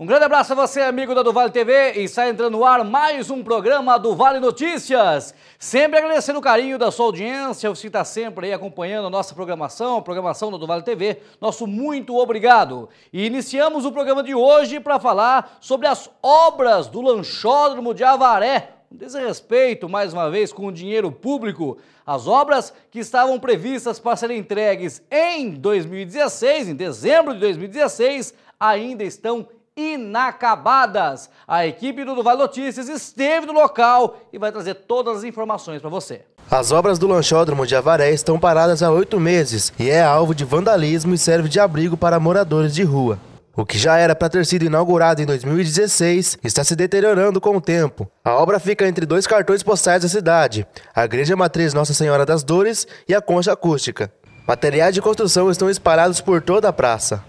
Um grande abraço a você, amigo da Duval TV, e está entrando no ar mais um programa do Vale Notícias. Sempre agradecendo o carinho da sua audiência, você está sempre aí acompanhando a nossa programação, a programação da Duval TV. Nosso muito obrigado. E iniciamos o programa de hoje para falar sobre as obras do lanchódromo de Avaré, um desrespeito, mais uma vez, com o dinheiro público. As obras que estavam previstas para serem entregues em 2016, em dezembro de 2016, ainda estão inacabadas. A equipe do Duval Notícias esteve no local e vai trazer todas as informações para você. As obras do lanchódromo de Avaré estão paradas há oito meses e é alvo de vandalismo e serve de abrigo para moradores de rua. O que já era para ter sido inaugurado em 2016 está se deteriorando com o tempo. A obra fica entre dois cartões postais da cidade, a Igreja Matriz Nossa Senhora das Dores e a Concha Acústica. Materiais de construção estão espalhados por toda a praça.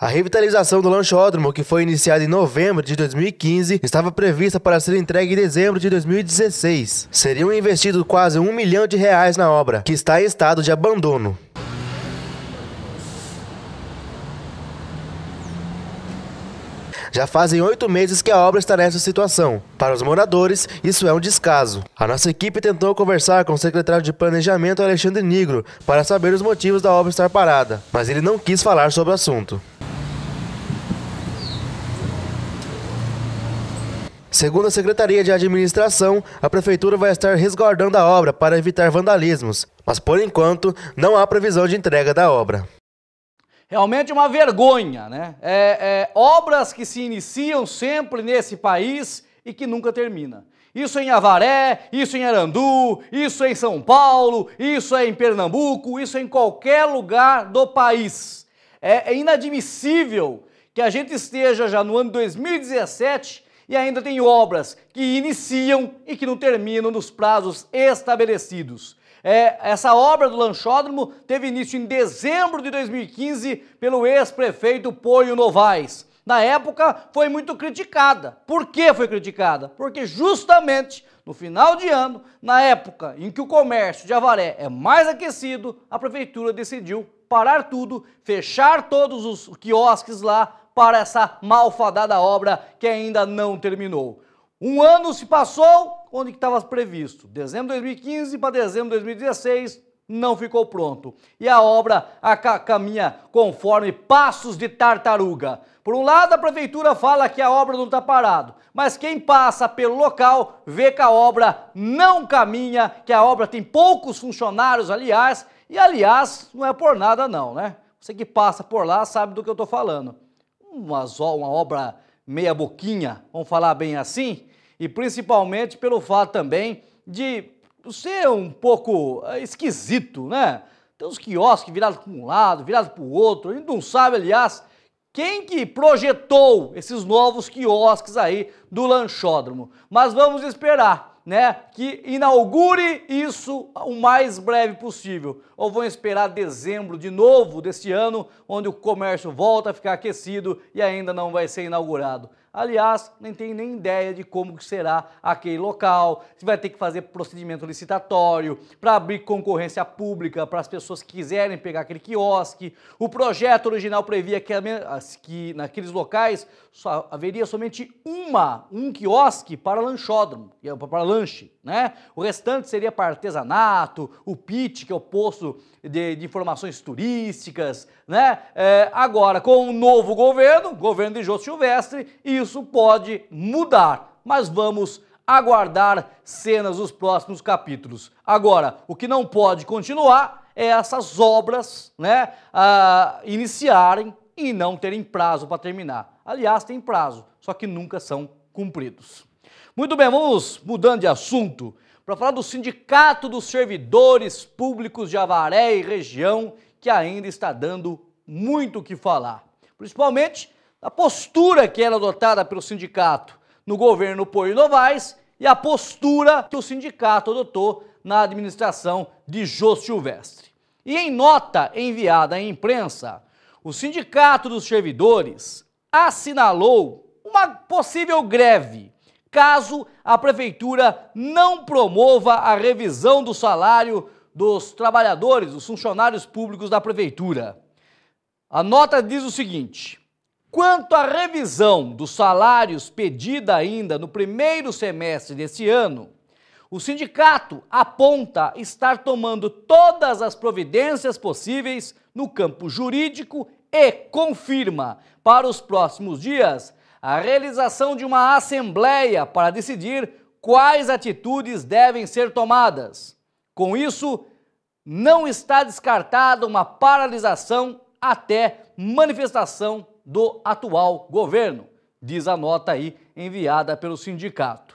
A revitalização do lanchódromo, que foi iniciada em novembro de 2015, estava prevista para ser entregue em dezembro de 2016. Seriam investidos quase um milhão de reais na obra, que está em estado de abandono. Já fazem oito meses que a obra está nessa situação. Para os moradores, isso é um descaso. A nossa equipe tentou conversar com o secretário de Planejamento, Alexandre Nigro, para saber os motivos da obra estar parada, mas ele não quis falar sobre o assunto. Segundo a Secretaria de Administração, a Prefeitura vai estar resguardando a obra para evitar vandalismos, mas por enquanto não há previsão de entrega da obra. Realmente uma vergonha, né? É, é, obras que se iniciam sempre nesse país e que nunca termina. Isso em Avaré, isso em Arandu, isso em São Paulo, isso é em Pernambuco, isso é em qualquer lugar do país. É, é inadmissível que a gente esteja já no ano 2017 e ainda tem obras que iniciam e que não terminam nos prazos estabelecidos. É, essa obra do lanchódromo teve início em dezembro de 2015 pelo ex-prefeito Poio Novaes. Na época foi muito criticada. Por que foi criticada? Porque justamente no final de ano, na época em que o comércio de Avaré é mais aquecido, a prefeitura decidiu parar tudo, fechar todos os quiosques lá para essa malfadada obra que ainda não terminou. Um ano se passou onde estava previsto. Dezembro de 2015 para dezembro de 2016 não ficou pronto. E a obra caminha conforme passos de tartaruga. Por um lado, a prefeitura fala que a obra não está parada, mas quem passa pelo local vê que a obra não caminha, que a obra tem poucos funcionários, aliás, e aliás, não é por nada não, né? Você que passa por lá sabe do que eu estou falando uma, uma obra meia boquinha, vamos falar bem assim, e principalmente pelo fato também de ser um pouco eh, esquisito, né? Tem uns quiosques virados para um lado, virados para o outro, a gente não sabe, aliás, quem que projetou esses novos quiosques aí do lanchódromo. Mas vamos esperar, né, que inaugure isso o mais breve possível. Ou vão esperar dezembro de novo deste ano, onde o comércio volta a ficar aquecido e ainda não vai ser inaugurado. Aliás, nem tem nem ideia de como será aquele local, se vai ter que fazer procedimento licitatório para abrir concorrência pública para as pessoas que quiserem pegar aquele quiosque. O projeto original previa que, que naqueles locais só haveria somente uma, um quiosque para lanchódromo, é para lanche, né? O restante seria para artesanato, o PIT, que é o posto de, de informações turísticas, né? É, agora, com o novo governo, governo de Jô Silvestre e isso pode mudar, mas vamos aguardar cenas dos próximos capítulos. Agora, o que não pode continuar é essas obras né, iniciarem e não terem prazo para terminar. Aliás, tem prazo, só que nunca são cumpridos. Muito bem, vamos mudando de assunto para falar do Sindicato dos Servidores Públicos de Avaré e região, que ainda está dando muito o que falar. Principalmente a postura que era adotada pelo sindicato no governo Poir Novaes e a postura que o sindicato adotou na administração de Jô Silvestre. E em nota enviada à imprensa, o Sindicato dos Servidores assinalou uma possível greve caso a prefeitura não promova a revisão do salário dos trabalhadores, dos funcionários públicos da prefeitura. A nota diz o seguinte: Quanto à revisão dos salários pedida ainda no primeiro semestre deste ano, o sindicato aponta estar tomando todas as providências possíveis no campo jurídico e confirma para os próximos dias a realização de uma assembleia para decidir quais atitudes devem ser tomadas. Com isso, não está descartada uma paralisação até manifestação do atual governo, diz a nota aí enviada pelo sindicato.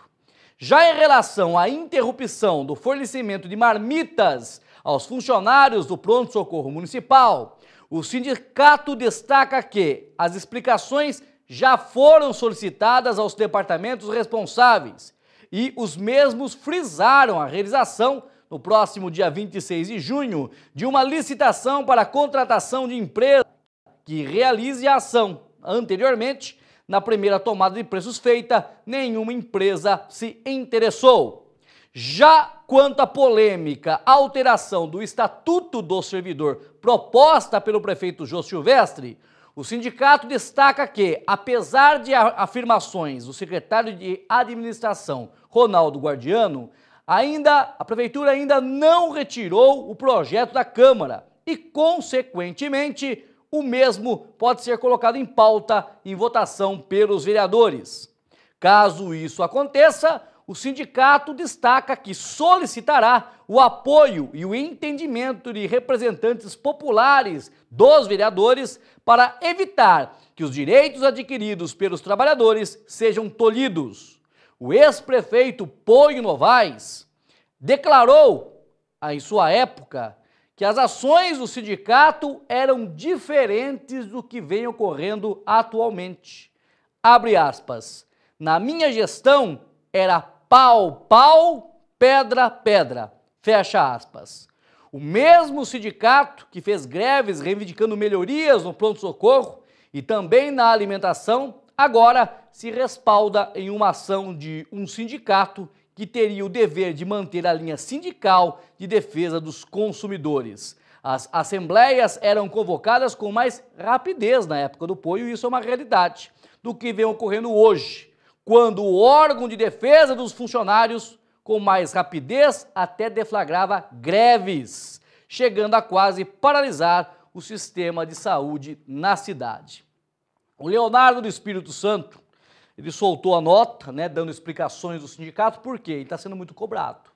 Já em relação à interrupção do fornecimento de marmitas aos funcionários do pronto-socorro municipal, o sindicato destaca que as explicações já foram solicitadas aos departamentos responsáveis e os mesmos frisaram a realização no próximo dia 26 de junho de uma licitação para a contratação de empresas que realize a ação. Anteriormente, na primeira tomada de preços feita, nenhuma empresa se interessou. Já quanto à polêmica alteração do Estatuto do Servidor proposta pelo prefeito Jô Silvestre, o sindicato destaca que, apesar de afirmações do secretário de administração Ronaldo Guardiano, ainda a prefeitura ainda não retirou o projeto da Câmara e, consequentemente, o mesmo pode ser colocado em pauta em votação pelos vereadores. Caso isso aconteça, o sindicato destaca que solicitará o apoio e o entendimento de representantes populares dos vereadores para evitar que os direitos adquiridos pelos trabalhadores sejam tolhidos. O ex-prefeito Poio Novaes declarou, em sua época, que as ações do sindicato eram diferentes do que vem ocorrendo atualmente. Abre aspas. Na minha gestão era pau, pau, pedra, pedra. Fecha aspas. O mesmo sindicato que fez greves reivindicando melhorias no pronto-socorro e também na alimentação, agora se respalda em uma ação de um sindicato que teria o dever de manter a linha sindical de defesa dos consumidores. As assembleias eram convocadas com mais rapidez na época do Poio, e isso é uma realidade, do que vem ocorrendo hoje, quando o órgão de defesa dos funcionários, com mais rapidez, até deflagrava greves, chegando a quase paralisar o sistema de saúde na cidade. O Leonardo do Espírito Santo ele soltou a nota, né, dando explicações do sindicato, por quê? Ele está sendo muito cobrado.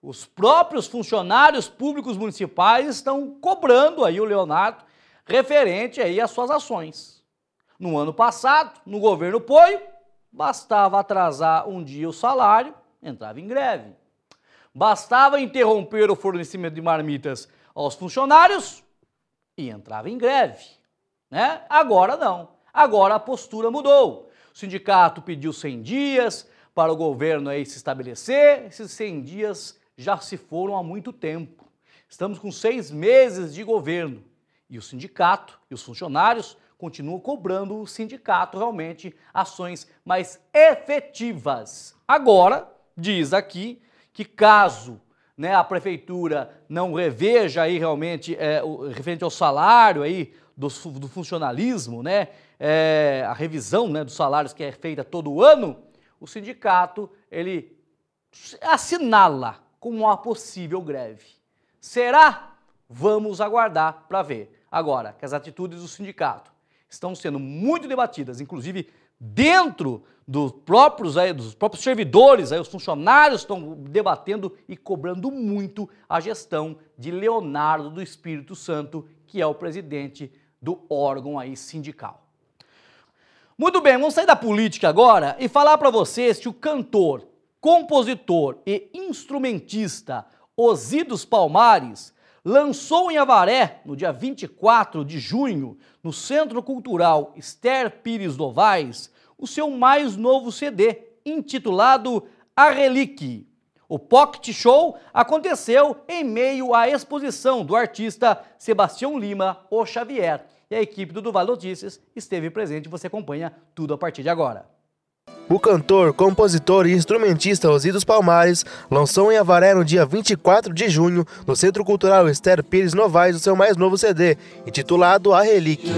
Os próprios funcionários públicos municipais estão cobrando aí o Leonardo referente aí às suas ações. No ano passado, no governo Poio, bastava atrasar um dia o salário, entrava em greve. Bastava interromper o fornecimento de marmitas aos funcionários e entrava em greve, né? Agora não. Agora a postura mudou. O sindicato pediu 100 dias para o governo aí se estabelecer, esses 100 dias já se foram há muito tempo. Estamos com seis meses de governo e o sindicato e os funcionários continuam cobrando o sindicato realmente ações mais efetivas. Agora, diz aqui que caso né, a prefeitura não reveja aí realmente é, o, referente ao salário aí do, do funcionalismo, né, é, a revisão né, dos salários que é feita todo ano, o sindicato ele assinala como uma possível greve. Será? Vamos aguardar para ver. Agora, que as atitudes do sindicato estão sendo muito debatidas, inclusive dentro dos próprios, aí, dos próprios servidores, aí, os funcionários estão debatendo e cobrando muito a gestão de Leonardo do Espírito Santo, que é o presidente do órgão aí sindical. Muito bem, vamos sair da política agora e falar para vocês que o cantor, compositor e instrumentista Osidos Palmares lançou em Avaré, no dia 24 de junho, no Centro Cultural Esther Pires Novaes, o seu mais novo CD, intitulado A Relique, o Pocket Show aconteceu em meio à exposição do artista Sebastião Lima O Xavier. E a equipe do Duval Notícias esteve presente. Você acompanha tudo a partir de agora. O cantor, compositor e instrumentista Osiris Palmares lançou em Avaré no dia 24 de junho, no Centro Cultural Esther Pires Novaes, o seu mais novo CD, intitulado A Relíquia.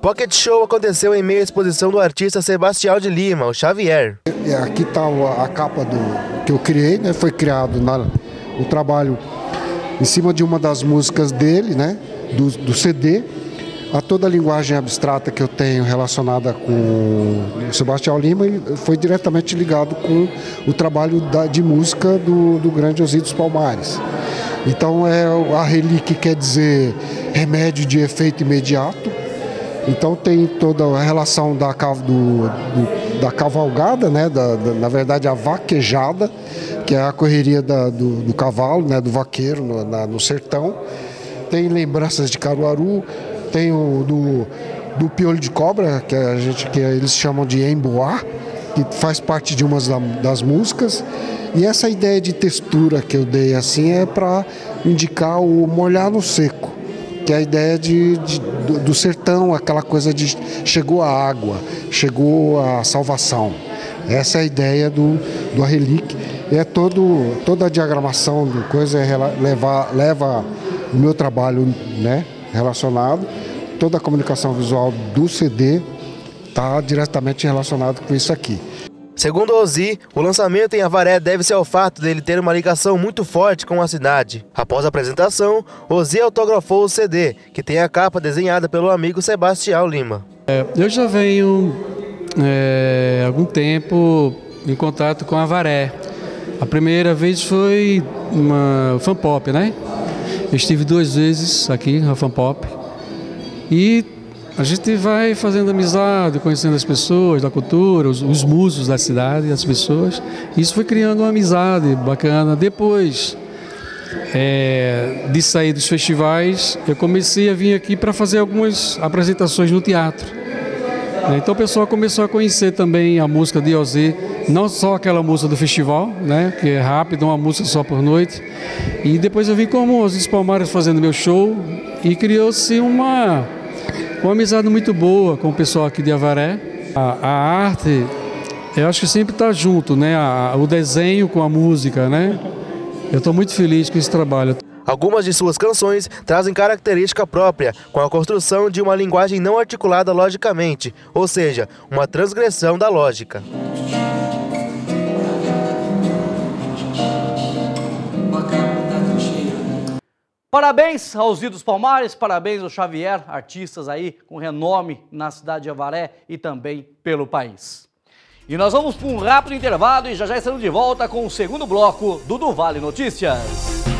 Pocket Show aconteceu em meio à exposição do artista Sebastião de Lima, o Xavier. É, aqui está a capa do que eu criei, né? Foi criado na, o trabalho em cima de uma das músicas dele, né? Do, do CD. A toda a linguagem abstrata que eu tenho relacionada com o Sebastião Lima foi diretamente ligado com o trabalho da, de música do, do grande Osíris Palmares. Então é a relíquia quer dizer remédio de efeito imediato, então tem toda a relação da, do, do, da cavalgada, né? Da, da, na verdade a vaquejada, que é a correria da, do, do, cavalo, né? do vaqueiro no, na, no, sertão. Tem lembranças de Caruaru, tem o do, do piolho de cobra, que a gente que eles chamam de emboá, que faz parte de uma das músicas. E essa ideia de textura que eu dei assim é para indicar o molhar no seco que é a ideia de, de do, do sertão, aquela coisa de chegou a água, chegou a salvação. Essa é a ideia do, do Arrelique. É todo, toda a diagramação do coisa é leva, leva o meu trabalho né, relacionado. Toda a comunicação visual do CD está diretamente relacionado com isso aqui. Segundo Ozi, o lançamento em Avaré deve-se ao fato dele ter uma ligação muito forte com a cidade. Após a apresentação, Ozi autografou o CD, que tem a capa desenhada pelo amigo Sebastião Lima. É, eu já venho é, algum tempo em contato com Avaré. A primeira vez foi uma fanpop, né? Eu estive duas vezes aqui na fanpop e a gente vai fazendo amizade, conhecendo as pessoas, da cultura, os, os musos da cidade, as pessoas. Isso foi criando uma amizade bacana. Depois é, de sair dos festivais, eu comecei a vir aqui para fazer algumas apresentações no teatro. Né, então o pessoal começou a conhecer também a música de Ozzy, não só aquela música do festival, né, que é rápida, uma música só por noite. E depois eu vim com os Palmares fazendo meu show e criou-se uma uma amizade muito boa com o pessoal aqui de Avaré. A, a arte, eu acho que sempre está junto, né? A, o desenho com a música, né? Eu estou muito feliz com esse trabalho. Algumas de suas canções trazem característica própria, com a construção de uma linguagem não articulada logicamente, ou seja, uma transgressão da lógica. Parabéns aos Idos Palmares, parabéns ao Xavier, artistas aí com renome na cidade de Avaré e também pelo país. E nós vamos para um rápido intervalo e já já estamos de volta com o segundo bloco do Do Vale Notícias.